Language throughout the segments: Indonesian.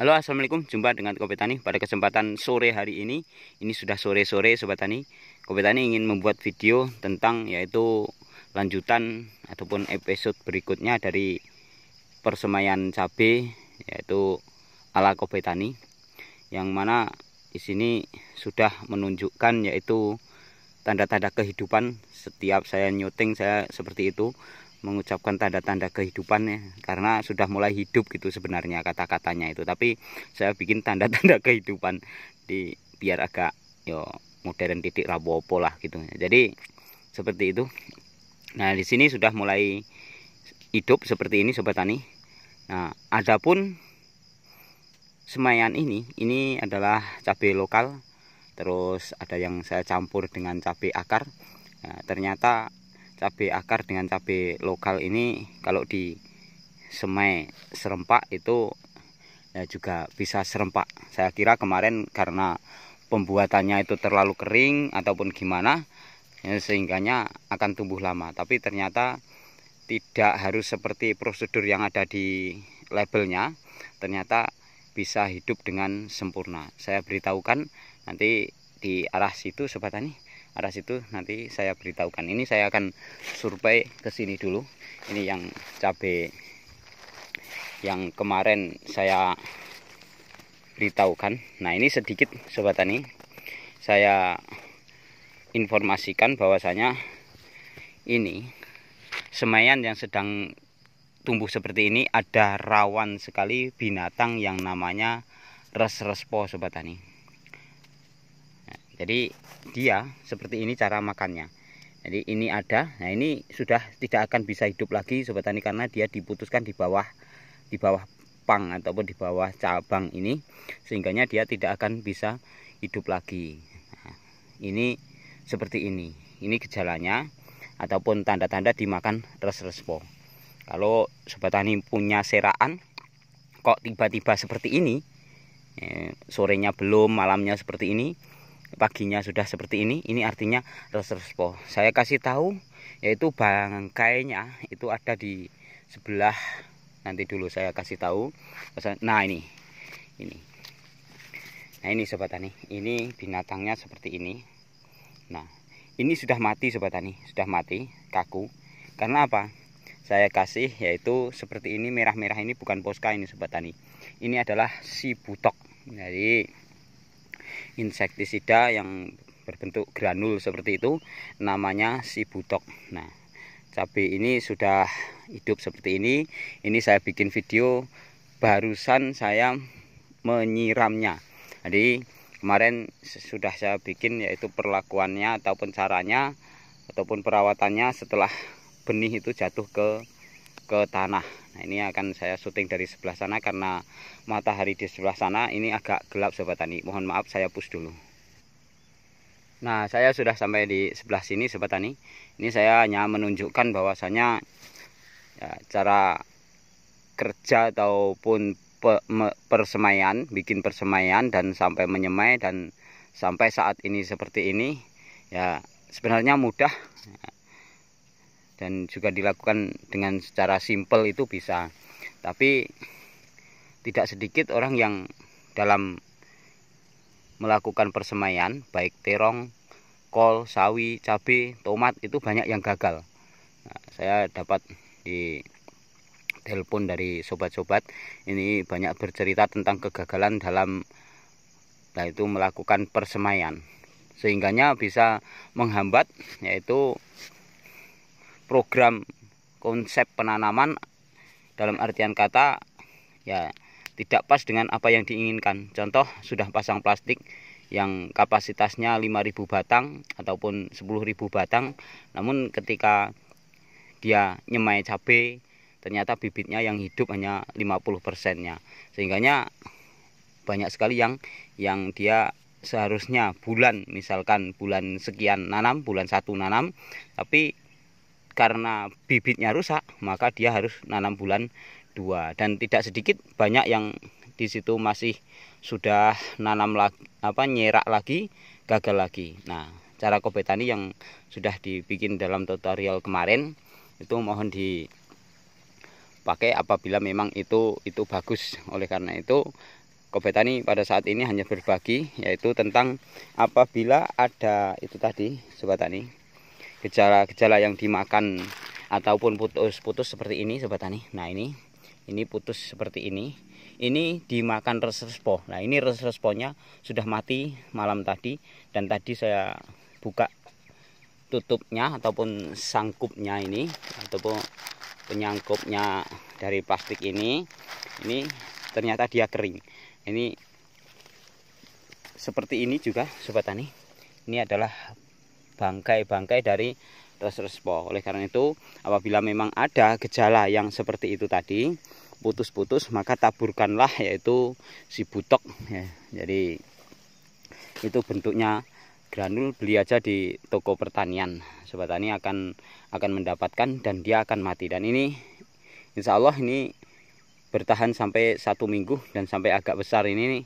Halo assalamualaikum jumpa dengan Kopi Tani pada kesempatan sore hari ini ini sudah sore-sore Sobat Tani Kopi Tani ingin membuat video tentang yaitu lanjutan ataupun episode berikutnya dari persemayan cabai yaitu ala Kopi Tani yang mana di sini sudah menunjukkan yaitu tanda-tanda kehidupan setiap saya nyuting saya seperti itu mengucapkan tanda-tanda kehidupan ya karena sudah mulai hidup gitu sebenarnya kata-katanya itu tapi saya bikin tanda-tanda kehidupan di biar agak yo modern titik rabopo lah gitu jadi seperti itu nah di sini sudah mulai hidup seperti ini sobat tani nah adapun semayan ini ini adalah cabai lokal terus ada yang saya campur dengan cabai akar nah, ternyata cabai akar dengan cabai lokal ini kalau di semai serempak itu ya juga bisa serempak saya kira kemarin karena pembuatannya itu terlalu kering ataupun gimana ya sehingganya akan tumbuh lama tapi ternyata tidak harus seperti prosedur yang ada di labelnya ternyata bisa hidup dengan sempurna saya beritahukan nanti di arah situ sobat tani arah situ nanti saya beritahukan ini saya akan survei ke sini dulu ini yang cabe yang kemarin saya beritahukan nah ini sedikit sobat tani saya informasikan bahwasanya ini semayan yang sedang tumbuh seperti ini ada rawan sekali binatang yang namanya res-respo sobat tani jadi dia seperti ini cara makannya jadi ini ada nah ini sudah tidak akan bisa hidup lagi sobat tani karena dia diputuskan di bawah di bawah pang ataupun di bawah cabang ini sehingganya dia tidak akan bisa hidup lagi nah, ini seperti ini ini gejalanya ataupun tanda-tanda dimakan res-respo kalau sobat tani punya seraan kok tiba-tiba seperti ini eh, sorenya belum malamnya seperti ini paginya sudah seperti ini ini artinya respo saya kasih tahu yaitu bangkainya itu ada di sebelah nanti dulu saya kasih tahu nah ini ini nah ini sobat tani ini binatangnya seperti ini nah ini sudah mati sobat tani sudah mati kaku karena apa saya kasih yaitu seperti ini merah-merah ini bukan poska ini sobat tani ini adalah si butok jadi insektisida yang berbentuk granul seperti itu namanya si butok nah cabai ini sudah hidup seperti ini ini saya bikin video barusan saya menyiramnya jadi kemarin sudah saya bikin yaitu perlakuannya ataupun caranya ataupun perawatannya setelah benih itu jatuh ke ke tanah Nah, ini akan saya syuting dari sebelah sana karena matahari di sebelah sana ini agak gelap sobat tani. Mohon maaf saya push dulu. Nah, saya sudah sampai di sebelah sini sobat tani. Ini saya hanya menunjukkan bahwasanya ya, cara kerja ataupun pe, persemaian, bikin persemaian dan sampai menyemai dan sampai saat ini seperti ini ya sebenarnya mudah dan juga dilakukan dengan secara simpel itu bisa tapi tidak sedikit orang yang dalam melakukan persemaian baik terong kol sawi cabai tomat itu banyak yang gagal nah, saya dapat di telepon dari sobat-sobat ini banyak bercerita tentang kegagalan dalam yaitu nah, melakukan persemaian sehingganya bisa menghambat yaitu program konsep penanaman dalam artian kata ya tidak pas dengan apa yang diinginkan. Contoh sudah pasang plastik yang kapasitasnya 5000 batang ataupun 10.000 batang namun ketika dia nyemai cabe ternyata bibitnya yang hidup hanya 50 persennya sehingganya banyak sekali yang yang dia seharusnya bulan misalkan bulan sekian nanam bulan satu nanam tapi karena bibitnya rusak maka dia harus nanam bulan dua dan tidak sedikit banyak yang di situ masih sudah nanam lagi apa nyerak lagi gagal lagi nah cara kopetani tani yang sudah dibikin dalam tutorial kemarin itu mohon dipakai apabila memang itu itu bagus oleh karena itu kopetani tani pada saat ini hanya berbagi yaitu tentang apabila ada itu tadi sobat tani gejala-gejala yang dimakan ataupun putus-putus seperti ini sobat tani. Nah, ini ini putus seperti ini. Ini dimakan resrespo. Nah, ini responnya sudah mati malam tadi dan tadi saya buka tutupnya ataupun sangkupnya ini ataupun penyangkupnya dari plastik ini. Ini ternyata dia kering. Ini seperti ini juga sobat tani. Ini adalah bangkai-bangkai dari respo. Oleh karena itu, apabila memang ada gejala yang seperti itu tadi, putus-putus, maka taburkanlah yaitu si butok. Ya, jadi itu bentuknya granul beli aja di toko pertanian. Sobat tani akan akan mendapatkan dan dia akan mati. Dan ini, insya Allah ini bertahan sampai satu minggu dan sampai agak besar ini nih,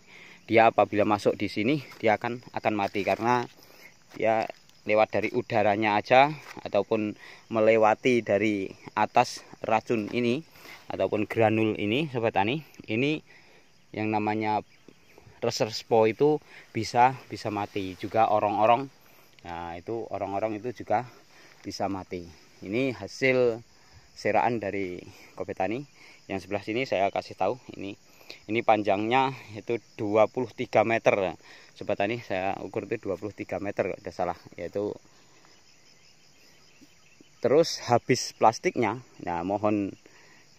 dia apabila masuk di sini dia akan akan mati karena dia lewat dari udaranya aja ataupun melewati dari atas racun ini ataupun granul ini sobat tani ini yang namanya reserspo itu bisa bisa mati juga orang-orang nah itu orang-orang itu juga bisa mati ini hasil seraan dari kopi tani yang sebelah sini saya kasih tahu ini ini panjangnya itu 23 meter sobat tani saya ukur itu 23 meter tidak salah yaitu terus habis plastiknya nah mohon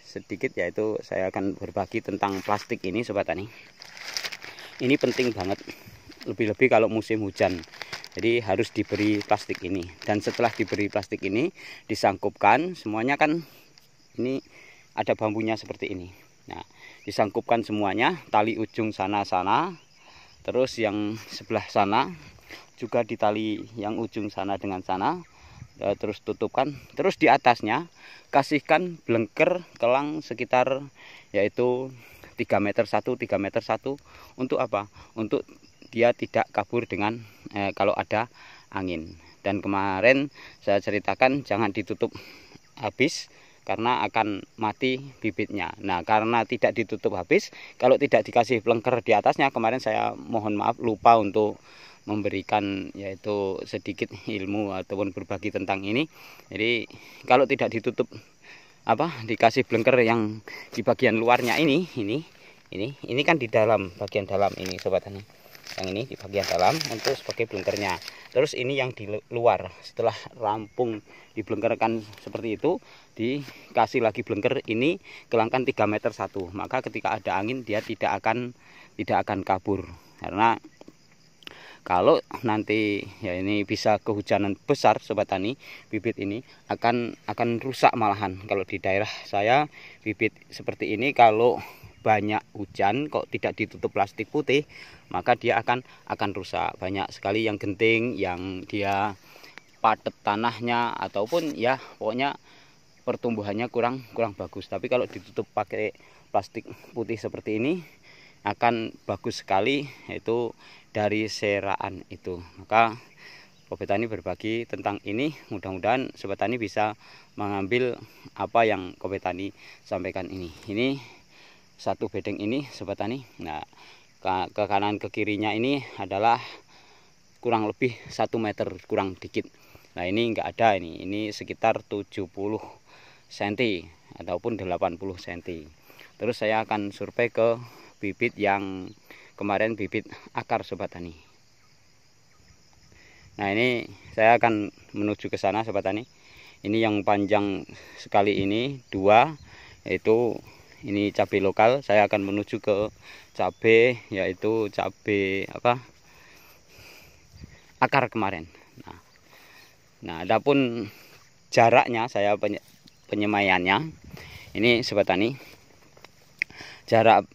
sedikit yaitu saya akan berbagi tentang plastik ini sobat tani ini penting banget lebih-lebih kalau musim hujan jadi harus diberi plastik ini dan setelah diberi plastik ini disangkupkan semuanya kan ini ada bambunya seperti ini nah disangkupkan semuanya tali ujung sana-sana terus yang sebelah sana juga di tali yang ujung sana dengan sana eh, terus tutupkan terus di atasnya kasihkan blengker kelang sekitar yaitu 3 meter 1 3 meter 1 untuk apa untuk dia tidak kabur dengan eh, kalau ada angin dan kemarin saya ceritakan jangan ditutup habis karena akan mati bibitnya. Nah, karena tidak ditutup habis, kalau tidak dikasih pelengker di atasnya, kemarin saya mohon maaf lupa untuk memberikan yaitu sedikit ilmu ataupun berbagi tentang ini. Jadi, kalau tidak ditutup apa dikasih blengker yang di bagian luarnya ini, ini, ini, ini kan di dalam bagian dalam ini sobat yang ini di bagian dalam untuk sebagai blengkernya terus ini yang di luar setelah rampung diblengkerkan seperti itu dikasih lagi blengker ini kelangkan 3 meter satu maka ketika ada angin dia tidak akan tidak akan kabur karena kalau nanti ya ini bisa kehujanan besar sobat tani bibit ini akan akan rusak malahan kalau di daerah saya bibit seperti ini kalau banyak hujan kok tidak ditutup plastik putih maka dia akan akan rusak banyak sekali yang genting yang dia padat tanahnya ataupun ya pokoknya pertumbuhannya kurang kurang bagus tapi kalau ditutup pakai plastik putih seperti ini akan bagus sekali itu dari seraan itu maka Sobat Tani berbagi tentang ini. Mudah-mudahan Sobat Tani bisa mengambil apa yang Sobat Tani sampaikan ini. Ini satu bedeng ini sobat tani nah ke, ke kanan ke kirinya ini adalah kurang lebih satu meter kurang dikit nah ini enggak ada ini ini sekitar 70 cm ataupun 80 cm terus saya akan survei ke bibit yang kemarin bibit akar sobat tani nah ini saya akan menuju ke sana sobat tani ini yang panjang sekali ini dua itu ini cabai lokal saya akan menuju ke cabai yaitu cabai apa akar kemarin nah nah adapun jaraknya saya penye penyemaiannya ini sobat tani jarak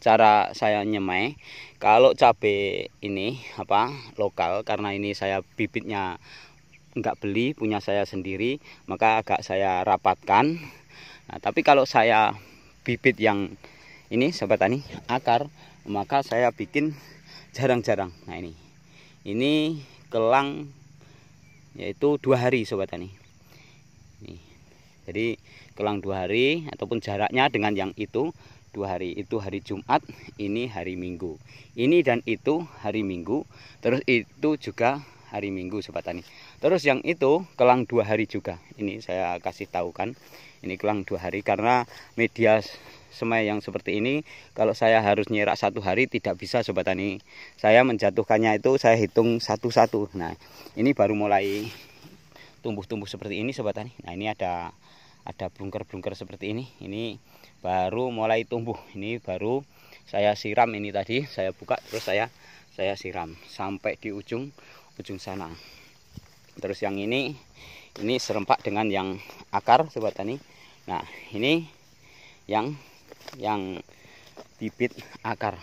cara saya nyemai kalau cabai ini apa lokal karena ini saya bibitnya enggak beli punya saya sendiri maka agak saya rapatkan nah, tapi kalau saya bibit yang ini sobat tani akar maka saya bikin jarang-jarang nah ini ini kelang yaitu dua hari sobat tani ini. jadi kelang dua hari ataupun jaraknya dengan yang itu dua hari itu hari Jumat ini hari Minggu ini dan itu hari Minggu terus itu juga hari Minggu sobat tani. Terus yang itu kelang dua hari juga. Ini saya kasih tahu kan. Ini kelang dua hari karena media semai yang seperti ini kalau saya harus nyerak satu hari tidak bisa sobat tani. Saya menjatuhkannya itu saya hitung satu-satu. Nah ini baru mulai tumbuh-tumbuh seperti ini sobat tani. Nah ini ada ada blungker-blungker seperti ini. Ini baru mulai tumbuh. Ini baru saya siram ini tadi saya buka terus saya saya siram sampai di ujung ujung sana terus yang ini ini serempak dengan yang akar sobat tani nah ini yang yang bibit akar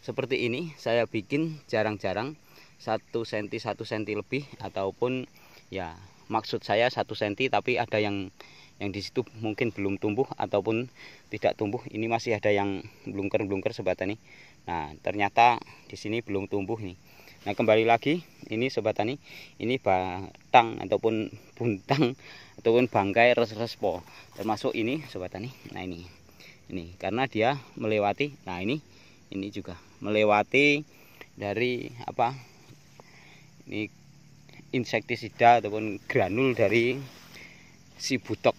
seperti ini saya bikin jarang-jarang satu senti satu senti lebih ataupun ya maksud saya satu senti tapi ada yang yang di situ mungkin belum tumbuh ataupun tidak tumbuh ini masih ada yang blungker-blungker sobat tani nah ternyata di sini belum tumbuh nih Nah kembali lagi ini sobat tani ini batang ataupun buntang ataupun bangkai res-respo termasuk ini sobat tani. Nah ini ini karena dia melewati nah ini ini juga melewati dari apa ini insektisida ataupun granul dari si butok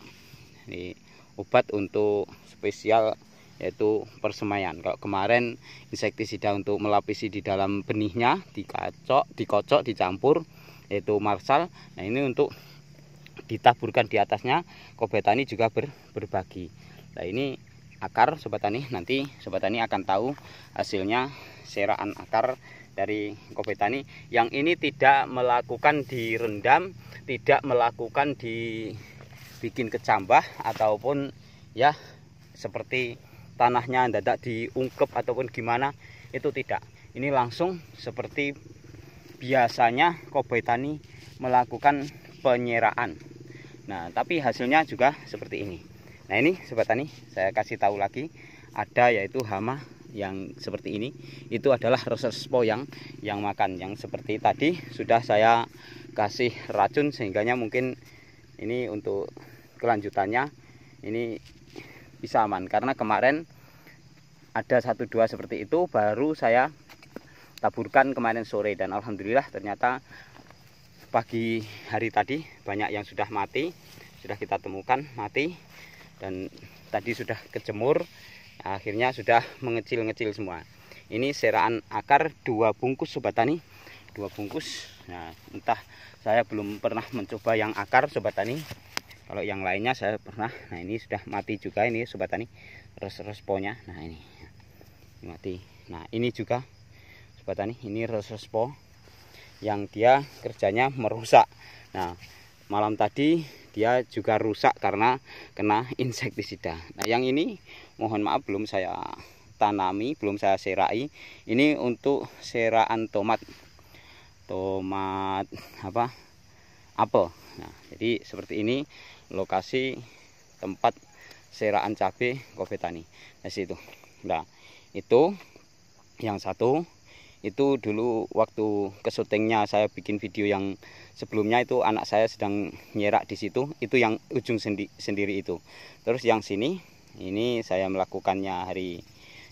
ini obat untuk spesial yaitu persemaian. Kalau kemarin insektisida untuk melapisi di dalam benihnya dikacok, dikocok, dicampur yaitu marsal. Nah, ini untuk ditaburkan di atasnya Kobetani juga ber, berbagi. Nah, ini akar sobat tani nanti sobat tani akan tahu hasilnya seraan akar dari kobetani. yang ini tidak melakukan direndam tidak melakukan dibikin kecambah ataupun ya seperti tanahnya tidak diungkep ataupun gimana itu tidak ini langsung seperti biasanya koboi tani melakukan penyeraan nah tapi hasilnya juga seperti ini nah ini sobat tani saya kasih tahu lagi ada yaitu hama yang seperti ini itu adalah reses yang yang makan yang seperti tadi sudah saya kasih racun sehingganya mungkin ini untuk kelanjutannya ini bisa aman karena kemarin ada satu dua seperti itu baru saya taburkan kemarin sore dan alhamdulillah ternyata pagi hari tadi banyak yang sudah mati sudah kita temukan mati dan tadi sudah kejemur akhirnya sudah mengecil-ngecil semua ini seraan akar dua bungkus sobat tani dua bungkus nah entah saya belum pernah mencoba yang akar sobat tani kalau yang lainnya saya pernah nah ini sudah mati juga ini sobat tani res responnya nah ini mati nah ini juga sobat tani ini res respo yang dia kerjanya merusak nah malam tadi dia juga rusak karena kena insektisida nah yang ini mohon maaf belum saya tanami belum saya serai ini untuk seraan tomat tomat apa apel. Nah, jadi seperti ini lokasi tempat seraan cabe kofetani. Nah, situ. Nah, itu yang satu itu dulu waktu ke saya bikin video yang sebelumnya itu anak saya sedang nyerak di situ itu yang ujung sendi sendiri itu terus yang sini ini saya melakukannya hari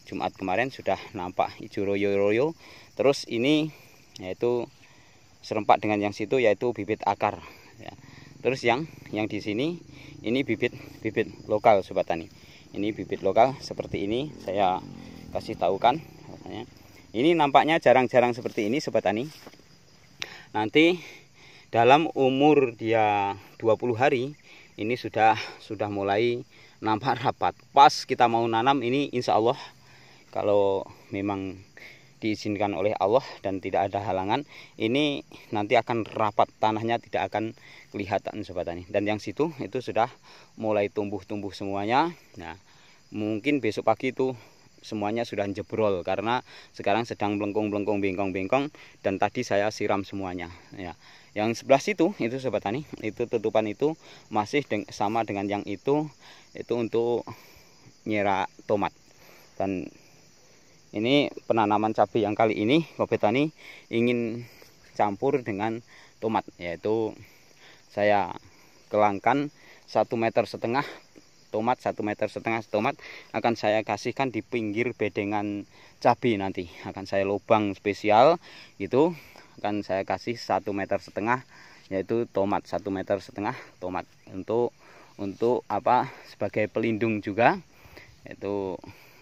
Jumat kemarin sudah nampak hijau royo-royo terus ini yaitu serempak dengan yang situ yaitu bibit akar ya. terus yang yang di sini ini bibit bibit lokal sobat tani ini bibit lokal seperti ini saya kasih tahu kan ini nampaknya jarang-jarang seperti ini sobat tani nanti dalam umur dia 20 hari ini sudah sudah mulai nampak rapat pas kita mau nanam ini insya Allah kalau memang diizinkan oleh Allah dan tidak ada halangan ini nanti akan rapat tanahnya tidak akan kelihatan sobat tani dan yang situ itu sudah mulai tumbuh-tumbuh semuanya nah mungkin besok pagi itu semuanya sudah jebrol karena sekarang sedang melengkung-melengkung bengkong-bengkong dan tadi saya siram semuanya ya yang sebelah situ itu sobat tani itu tutupan itu masih deng sama dengan yang itu itu untuk nyera tomat dan ini penanaman cabai yang kali ini Bapak Tani ingin campur dengan tomat yaitu saya kelangkan satu meter setengah tomat satu meter setengah tomat akan saya kasihkan di pinggir bedengan cabai nanti akan saya lubang spesial itu akan saya kasih satu meter setengah yaitu tomat satu meter setengah tomat untuk untuk apa sebagai pelindung juga itu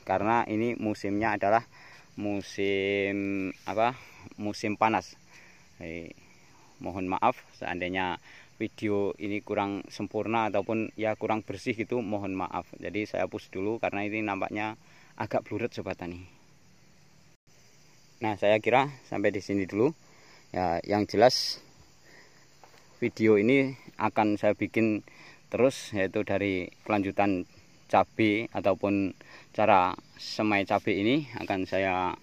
karena ini musimnya adalah musim apa musim panas Jadi, mohon maaf seandainya video ini kurang sempurna ataupun ya kurang bersih gitu mohon maaf jadi saya push dulu karena ini nampaknya agak blurred sobat tani nah saya kira sampai di sini dulu ya yang jelas video ini akan saya bikin terus yaitu dari kelanjutan cabai ataupun cara semai cabai ini akan saya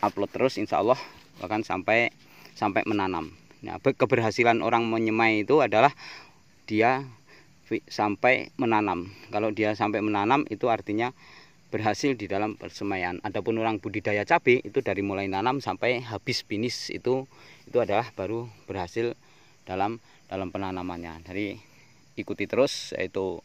upload terus insya Allah bahkan sampai sampai menanam nah keberhasilan orang menyemai itu adalah dia sampai menanam kalau dia sampai menanam itu artinya berhasil di dalam persemaian. Adapun orang budidaya cabai itu dari mulai nanam sampai habis finish itu itu adalah baru berhasil dalam dalam penanamannya. Jadi ikuti terus yaitu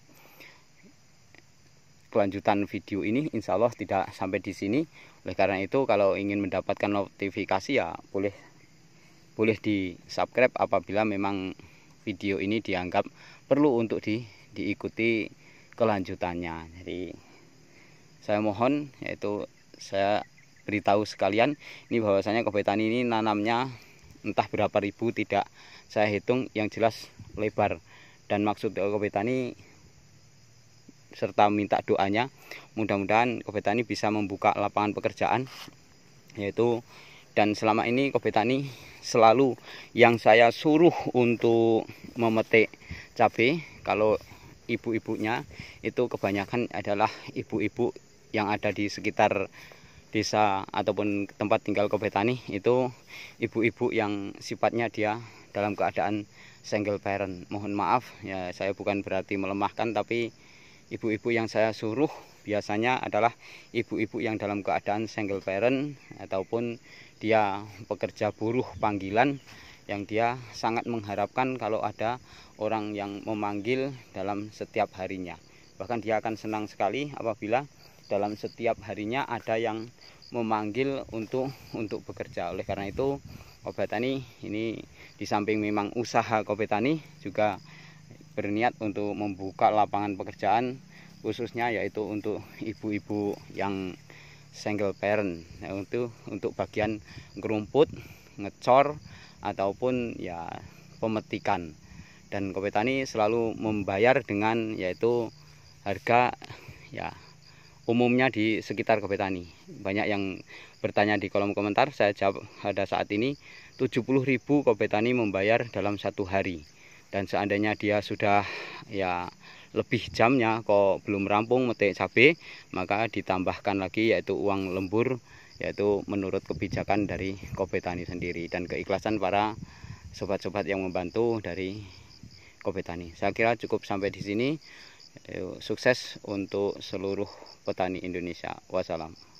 kelanjutan video ini insya Allah tidak sampai di sini oleh karena itu kalau ingin mendapatkan notifikasi ya boleh boleh di subscribe apabila memang video ini dianggap perlu untuk di, diikuti kelanjutannya jadi saya mohon yaitu saya beritahu sekalian ini bahwasanya kopi ini nanamnya entah berapa ribu tidak saya hitung yang jelas lebar dan maksud kopi ini serta minta doanya mudah-mudahan Kobetani bisa membuka lapangan pekerjaan yaitu dan selama ini Kobetani selalu yang saya suruh untuk memetik cabai kalau ibu-ibunya itu kebanyakan adalah ibu-ibu yang ada di sekitar desa ataupun tempat tinggal Kobetani itu ibu-ibu yang sifatnya dia dalam keadaan single parent. Mohon maaf ya saya bukan berarti melemahkan tapi ibu-ibu yang saya suruh biasanya adalah ibu-ibu yang dalam keadaan single parent ataupun dia pekerja buruh panggilan yang dia sangat mengharapkan kalau ada orang yang memanggil dalam setiap harinya. Bahkan dia akan senang sekali apabila dalam setiap harinya ada yang memanggil untuk untuk bekerja. Oleh karena itu, Kopetani ini di samping memang usaha Kopetani juga berniat untuk membuka lapangan pekerjaan khususnya yaitu untuk ibu-ibu yang single parent untuk untuk bagian ngerumput, ngecor ataupun ya pemetikan. Dan Kopi Tani selalu membayar dengan yaitu harga ya umumnya di sekitar Kopi Tani. Banyak yang bertanya di kolom komentar, saya jawab ada saat ini 70.000 Kopi Tani membayar dalam satu hari dan seandainya dia sudah ya lebih jamnya kok belum rampung metik cabe maka ditambahkan lagi yaitu uang lembur yaitu menurut kebijakan dari kopetani sendiri dan keikhlasan para sobat-sobat yang membantu dari kopetani Saya kira cukup sampai di sini. Sukses untuk seluruh petani Indonesia. Wassalam.